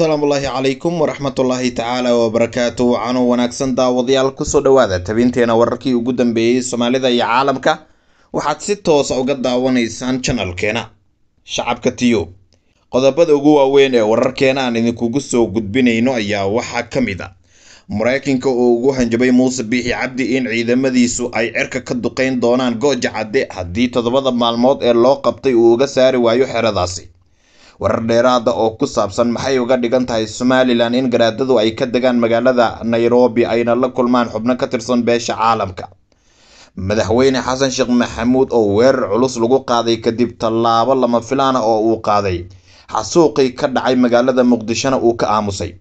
asalaamu ullaahi calaykum waraxmatullaahi tacaala wabarakaatu wacano wanaagsan daawadayaal kusoo dhowaada tabinteena wararkii ugu dambeeyey soomaalida iyo caalamka waxaad si toosa ah uga daawanaysaan janalkeena shacabka tiyo qodobada ugu waaweyn ee wararkeena aan idinkugu soo gudbinayno ayaa waxaa ka mid a maraykanka oo ugu hanjabay muuse biixi cabdi in ciidamadiisu ay cirka ka duqayn doonaan gooja cadde haddii toddobada maalmood ee loo qabtay uu uga saari waayo xeradaasi warar dheeraada oo ku saabsan maxay uga dhigan tahay somalilan in garaadadu ay ka degaan magaalada nairobi ayna la kulmaan xubno ka tirsan beesha caalamka madaxweyne xasan sheekh maxamuud oo weerar culus lagu qaaday kadib tallaabo lama filaana ah oo uu qaaday xasuuqii ka dhacay magaalada muqdishona uu ka aamusay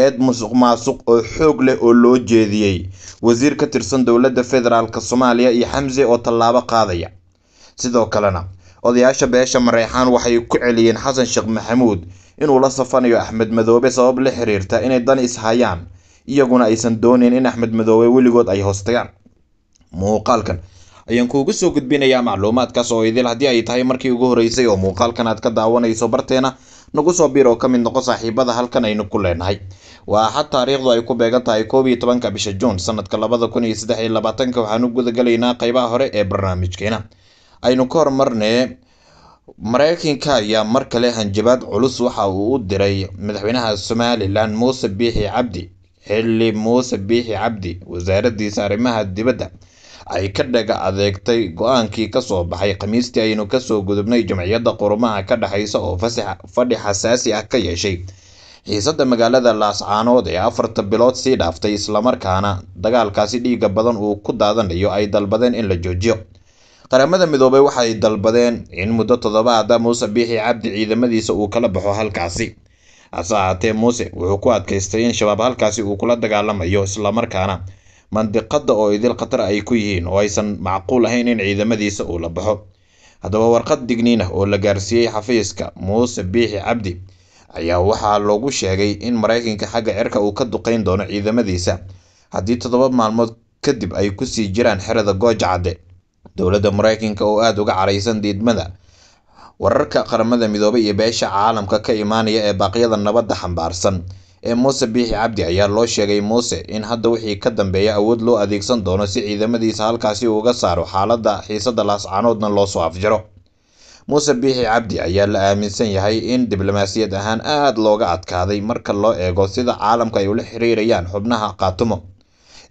eed musuq maasuq oo xoog leh oo loo jeediyey wasiir ka tirsan dowladda federaalk soomaaliya iyo xamse oo tallaabo qaadaya sidoo kalena odayaasha beesha mareexaan waxay ku celiyeen xasan sheekh maxamuud inuu la safanayo axmed madoobe sabab la xiriirta inay dan ishayaan iyaguna aysan doonayn in axmed madoobe weligood ay hoostagaan muuqaalkan ayaan kuugu soo gudbinayaa macluumaadkaas oo idil haddii ay tahay markii ugu horeysay oo muuqaalkan aad ka daawanayso barteena nagu soo biir oo ka mid noqo saaxiibada halkan aynu ku leenahay waa xad taariikhdu ay ku beegan tahay koob iyo tobanka bisha juun sanadka labada kun iyo saddex iyo labaatanka waxaan u guda galaynaa hore ee barnaamijkeena aynu ka hormarnay maraykanka ayaa mar kale hanjabaad culus waxa uu u diray madaxweynaha somalilan muuse biixi cabdi xilli muuse biixi cabdi wasaaradiisa arrimaha dibadda ay ka dhaga adeegtay go-aankii kasoo baxay khamiistii aynu kasoo gudubnay jamciyadda qurumaha ka dhexaysa oo fadhi xasaasi ah ka yeeshay xiisadda magaalada laascaanood ee afarta bilood sii dhaaftay islamarkaana dagaalkaasi dhiiga badan uu ku daadanayo ay dalbadeen in la joojiyo Qaramada Midoobay waxay dalbadeen in muddo toddobaada Muuse Biixi Cabdi ciidamadiisa uu kala baxo halkaasi hase ahaatee muuse wuxuu ku adkaystay in shabaab halkaasi uu kula dagaalamayo islamarkaana mandiqada oo idil khatar ay ku yihiin oo aysan macquul ahayn in ciidamadiisa uu la baxo haddaba warqad digniin ah oo la gaarsiiyey xafiiska muuse biixi cabdi ayaa waxaa loogu sheegay in maraykanka xagga cirka uu ka duqayn doono ciidamadiisa haddii toddoba maalmood kadib ay kusii jiraan xerada gooj cadde dowladda maraykanka oo aada uga caraysan diidmada wararka qaramada midoobe iyo beesha caalamka ka imaanaya ee baaqyada nabadda xambaarsan ee muuse biixi cabdi ayaa loo sheegay muuse in hadda wixii ka dambeeya awood loo adeegsan doono si ciidamadiisa halkaasi uga saaro xaaladda xiisada laascaanoodna loosoo afjaro muuse biixi cabdi ayaa la aaminsan yahay in diblomaasiyad ahaan aada looga adkaaday marka loo eego sida caalamka ay ula xiriirayaan xubnaha qaatumo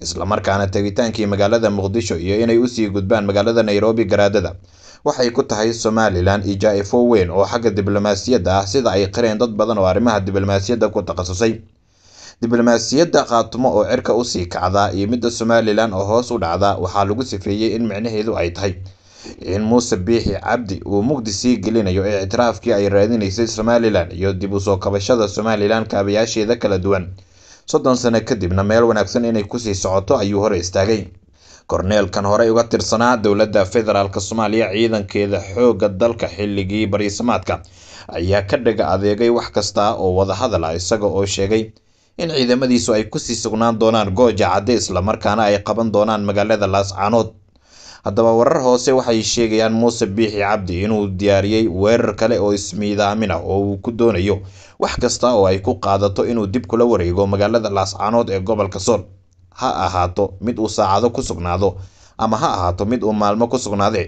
islamarkaana tegitaankii magaalada muqdisho iyo inay usii gudbaan magaalada nairobi garaadada waxay ku tahay somalilan ijaa-ifo weyn oo xagga diblomaasiyadda ah sida ay qireen dad badan oo arrimaha diblomaasiyadda ku takhasusay diblomaasiyadda qaatumo oo cirka usii kacdaa iyo midda somalilan oo hoos u dhacda waxaa lagu sifeeyey in micnaheedu ay tahay in muuse biixi cabdi uu mugdi sii gelinayo ee ictiraafkii ay raadinaysay somalilan iyo dib u soo kabashada somalilan kaabayaasheeda kala duwan soddon sano kadibna meel wanaagsan inay kusii socoto ayuu hore istaagay korneelkan horey uga tirsanaa dowladda federaalk soomaaliya ciidankeeda xoogga dalka xilligii barisamaadka ayaa ka dhaga adeegay wax kasta oo wadahadal ah isaga oo sheegay in ciidamadiisu ay kusii sugnaan doonaan gooja cadde islamarkaana ay qaban doonaan magaalada laascaanood haddaba warar hoose waxay sheegayaan muuse biixi cabdi inuu diyaariyey weerar kale oo ismiidaamin oo uu ku doonayo wax kasta oo ay ku qaadato inuu dib kula wareego magaalada laascaanood ee gobolka sool ha ahaato mid uu saacado ku sugnaado ama ha ahaato mid uu maalmo ku sugnaadee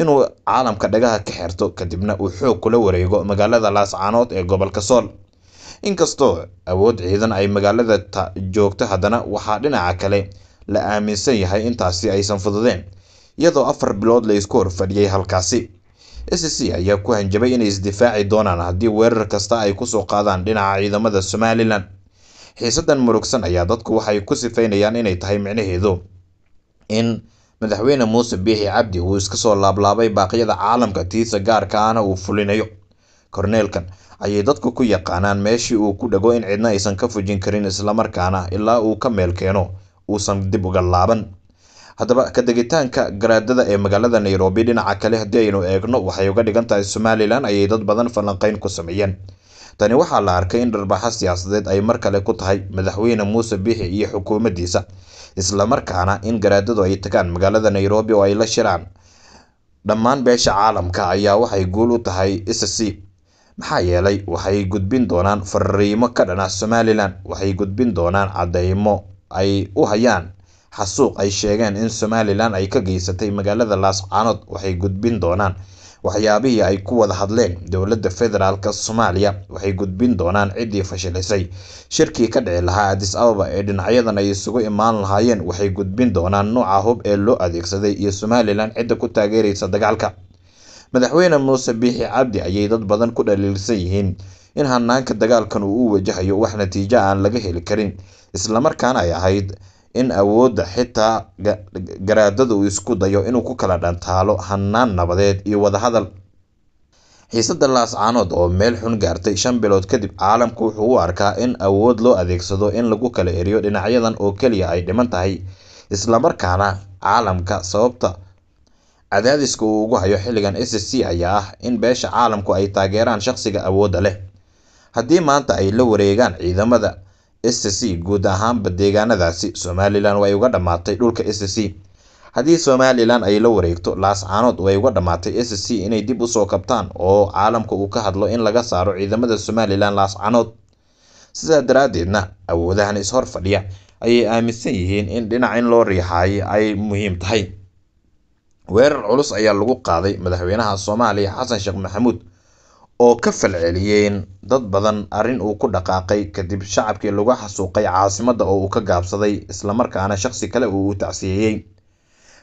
inuu caalamka dhagaha ka xirto kadibna uu xoog kula wareego magaalada laascaanood ee gobolka sool inkastoo awood ciidan ay magaalada joogto haddana waxaa dhinaca kale la aaminsan yahay intaasi aysan fududeen iyadoo afar bilood la isku horfadhiyey halkaasi c ayaa ku hanjabay inay isdifaaci doonaan haddii weerar kasta ay kusoo qaadaan dhinaca ciidamada somalilan xiisadan murugsan ayaa dadku waxay ku sifaynayaan inay tahay micnaheedu in madaxweyne muuse biixi cabdi uu iska soo laablaabay baaqyada caalamka tiisa gaarka ahna uu fulinayo korneelkan ayay dadku ku yaqaanaan meeshii uu ku dhago in cidna aysan ka fujin karin islamarkaana ilaa uu ka meel keeno uusan dib uga laaban haddaba kadegitaanka garaadada ee magaalada nairobi dhinaca kale haddii aynu eegno waxay uga dhigan tahay somalilan ayay dad badan falanqayn ku sameeyeen tani waxaa la arkay in dharbaxa siyaasadeed ay mar kale ku tahay madaxweyne muuse biixi iyo xukuumaddiisa islamarkaana in garaadadu ay tagaan magaalada nairobi oo ay la shiraan dhammaan beesha caalamka ayaa waxay guul u tahay isc maxaa yeelay waxay gudbin doonaan fariimo ka dhana somalilan waxay gudbin doonaan cadeymo ay u hayaan xasuuq ay sheegeen in somalilan ay ka geysatay magaalada laascaanood waxay gudbin doonaan waxyaabihii ay ku wada hadleen dowladda federaalk soomaaliya waxay gudbin doonaan ciddii fashilisay shirkii ka dhici lahaa adis ababa ee dhinacyadan ay isugu imaan lahaayeen waxay gudbin doonaan nooca hub ee loo adeegsaday iyo somalilan cidda ku taageeraysa dagaalka madaxweyne muuse biixi cabdi ayay dad badan ku dhaliilsan yihiin in hanaanka dagaalkan uu u wajahayo wax natiijo aan laga heli karin islamarkaana ay ahayd in awoodda xitaa garaadadu uu isku dayo inuu ku kala dhantaalo hanaan nabadeed iyo wadahadal xiisadda laascaanood oo meel xun gaartay shan bilood kadib caalamku wuxuu u arkaa in awood loo adeegsado in lagu kala eriyo dhinacyadan oo keliya ay dhiman tahay islamarkaana caalamka sababta cadaadiska uu ugu hayo xilligan s c ayaa ah in beesha caalamku ay taageeraan shaqsiga awoodda leh haddii maanta ay la wareegaan ciidamada s c guud ahaanba deegaanadaasi Somalilan way uga dhamaatay dhulka s c haddii Somalilan ay la wareegto Laas Caanood way uga dhamaatay c inay dib u soo kabtaan oo caalamka uu ka hadlo in laga saaro ciidamada Somalilan Laas Caanood sidaa daraaddeedna awoodahan ishor fadhiya ayay aaminsan yihiin in dhinac in loo riixaay ay muhiim tahay weerar culus ayaa lagu qaaday madaxweynaha Soomaaliya Xasan Sheekh Maxamuud oo ka falceliyeen dad badan arrin uu ku dhaqaaqay kadib shacabkii lagu xasuuqay caasimadda oo uu ka gaabsaday islamarkaana shaqsi kale uu tacsiyeyey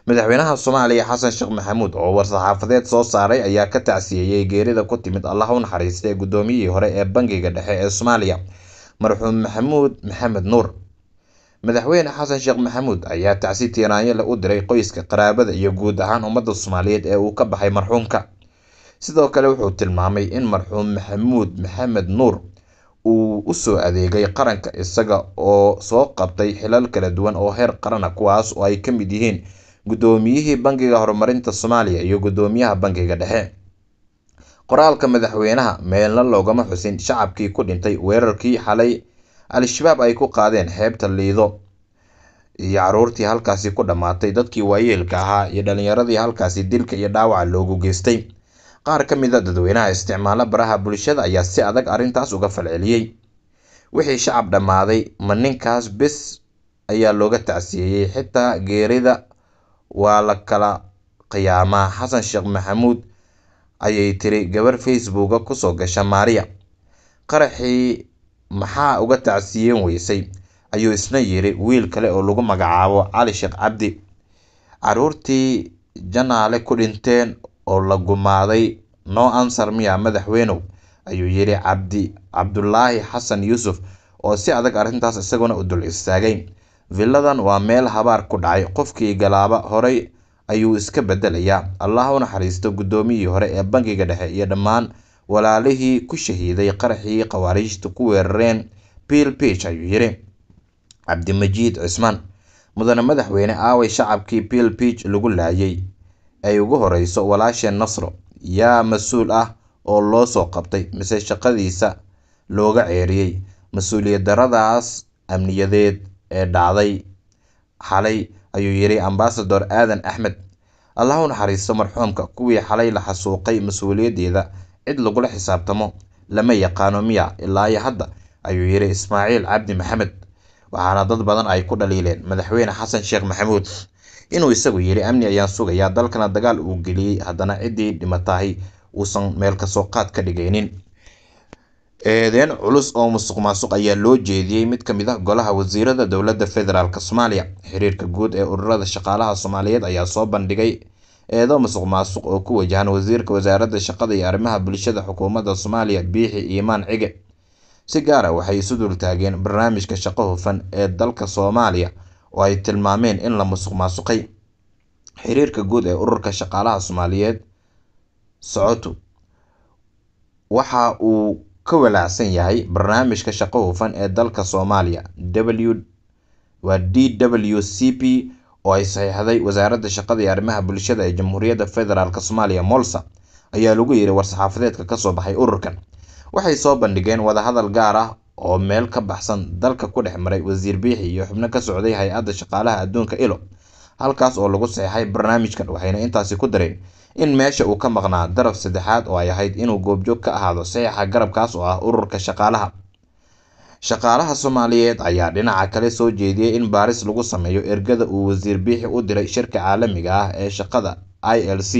madaxweynaha soomaaliya xasan sheekh maxamuud oo war-saxaafadeed soo saaray ayaa ka tacsiyeeyey geerida ku timid allah u naxariista ee guddoomiyihii hore ee bangiga dhexe ee soomaaliya marxuum maxamuud maxamed nuur madaxweyne xasan sheekh maxamuud ayaa tacsi tiiraanyo leh u diray qoyska qaraabada iyo guud ahaan ummadda soomaaliyeed ee uu ka baxay marxuumka sidoo kale wuxuu tilmaamay in marxuum maxamuud maxamed nuur uu u soo adeegay qaranka isaga oo soo qabtay xilal kala duwan oo heer qarana kuwaas oo ay ka mid yihiin guddoomiyihii bangiga horumarinta soomaaliya iyo guddoomiyaha bangiga dhexe qoraalka madaxweynaha meelna loogama xusin shacabkii ku dhintay weerarkii xalay al-shabaab ay ku qaadeen xeebta liido iyo caruurtii halkaasi ku dhammaatay dadkii waayeelka ahaa iyo dhallinyaradii halkaasi dilka iyo dhaawaca loogu geystay qaar ka mid a ah dadweynaha isticmaala baraha bulshada ayaa si adag arrintaas uga falceliyey wixii shacab dhammaaday ma ninkaas bis ayaa looga tacsiyeyey xitaa geerida waa la kala qiyaamaa xasan sheekh maxamuud ayay tiri gabar facebooka kusoo gasha maariya qaraxii maxaa uga tacsiyeen weysay ayuu isna yiri wiil kale oo lagu magacaabo cali sheekh cabdi caruurtii janaale ku dhinteen oo la gumaaday noo ansar miyaa madaxweynow, ayuu yidhi Cabdulaahi Xasan Yuusuf oo si adag arrintaas isaguna u dul istaagay. Villadan waa meel habaar ku dhacay, qofkii galaaba horay ayuu iska beddelayaa. Allah ha guddoomiyii hore ee bangiga dhexe iyo dhammaan walaalihii ku shahiiday qaraxii khawaariijta ku weerareen Peel Beach ayuu yidhi Cabdimajiid Cismaan. Mudane madaxweyne aaway shacabkii Peel Beach lagu laayay? ay ugu horeyso walaasheen Nasro yaa mas-uul ah oo loo soo qabtay mise shaqadiisa looga ceeriyey mas-uuliyad daradaas amniyadeed ee dhacday xalay ayuu yidhi ambasador aadan axmed allah u naxariisto marxuumka kuwii xalay la xasuuqay mas-uuliyaddeeda cid lagula xisaabtamo lama yaqaano miya ilaa iyo hadda ayuu yidhi ismaaciil cabdi maxamed waxaana dad badan ay ku dhaliileen madaxweyne xasan sheekh maxamuud inuu isagu yidhi amni ayaan sugayaa dalkana dagaal uu geliyey haddana ciddii dhimatahay uusan meel kasoo qaad ka dhigaynin eedeen culus oo musuq maasuq ayaa loo jeediyey mid ka mid ah golaha wasiirada dowladda federaalk soomaaliya xiriirka guud ee ururada shaqaalaha soomaaliyeed ayaa soo bandhigay eedo musuq maasuq oo ku wajahan wasiirka wasaaradda shaqada iyo arrimaha bulshada xukuumadda soomaaliya biixi iimaan cige si gaara ah waxay isu dultaageen barnaamijka shaqo hufan ee dalka soomaaliya oo ay tilmaameen in la musuqmaasuqay xiriirka guud ee ururka shaqaalaha Soomaaliyeed socoto waxa uu ka walaacsan yahay barnaamijka shaqo hufan ee dalka Soomaaliya w d c p oo ay saxiixday wasaaradda shaqada iyo arrimaha bulshada ee Jamhuuriyadda Federaalk Soomaaliya molsa ayaa lagu yiri war saxaafadeedka kasoo baxay ururkan waxay soo bandhigeen wada hadal gaar ah oo meel ka baxsan dalka ku dhex maray wasiir biixi iyo xubno ka socday hay-adda shaqaalaha adduunka ilo halkaas oo lagu saxeexay barnaamijkan waxayna intaasi ku dareen in meesha uu ka maqnaa daraf saddexaad oo ay ahayd inuu goobjoog ka ahaado saxeexa garabkaas oo ah ururka shaqaalaha shaqaalaha soomaaliyeed ayaa dhinaca kale soo jeediyey in baaris lagu sameeyo ergada uu wasiir biixi u diray shirka caalamiga ah ee shaqada i l c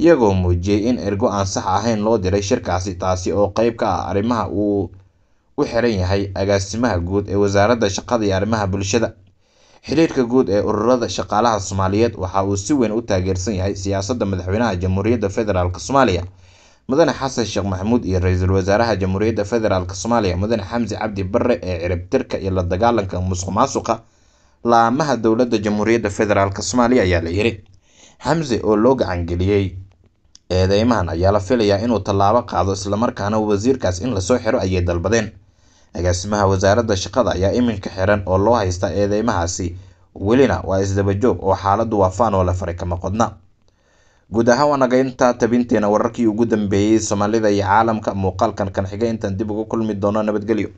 iyagoo muujiyey in ergo aan sax ahayn loo diray shirkaasi taasi oo qeyb ka ah arrimaha uu u xiran yahay agaasimaha guud ee wasaaradda shaqada iyo arrimaha bulshada. Xiriirka guud ee ururada shaqaalaha Soomaaliyeed waxa uu si weyn u taageersan yahay siyaasadda Madaxweynaha Jamhuuriyadda federaalk Soomaaliya Mudane Xasan Sheekh Maxamuud iyo ra-iisul Wasaaraha Jamhuuriyadda federaalk Soomaaliya Mudane Xamse Cabdi Barre ee ciribtirka iyo la dagaalanka musuq maasuqa laamaha dowladda Jamhuuriyadda federaalk Soomaaliya ayaa la yiri. Xamse oo loo gacangeliyey eedeymahan ayaa la filayaa inuu tallaabo qaado islamarkaana wasiirkaas in lasoo xiro ayay dalbadeen. Agaasimaha wasaaradda shaqada ayaa iminka xiran oo loo haysta eedeymahaasi welina waa isdabajoog oo xaaladdu waa faan oo la fari kama qodna. Guud ahaan waa naga tabinteena wararkii ugu dambeeyey Soomaalida iyo caalamka muuqaalkan kan xiga intaan dib ugu kulmi doono nabadgelyo.